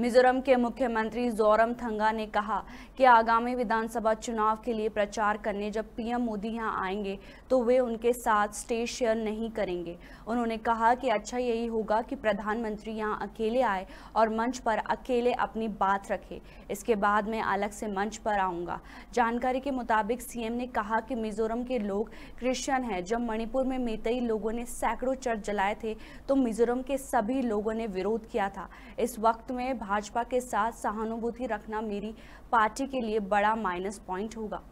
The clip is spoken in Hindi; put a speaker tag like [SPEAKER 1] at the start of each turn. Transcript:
[SPEAKER 1] मिजोरम के मुख्यमंत्री जोरम थंगा ने कहा कि आगामी विधानसभा चुनाव के लिए प्रचार करने जब पीएम मोदी यहां आएंगे तो वे उनके साथ स्टेज शेयर नहीं करेंगे उन्होंने कहा कि अच्छा यही होगा कि प्रधानमंत्री यहां अकेले आए और मंच पर अकेले अपनी बात रखे इसके बाद मैं अलग से मंच पर आऊँगा जानकारी के मुताबिक सीएम ने कहा कि मिजोरम के लोग क्रिश्चियन हैं जब मणिपुर में मेतई लोगों ने सैकड़ों चर्च जलाए थे तो मिजोरम के सभी लोगों ने विरोध किया था इस वक्त में भाजपा के साथ सहानुभूति रखना मेरी पार्टी के लिए बड़ा माइनस पॉइंट होगा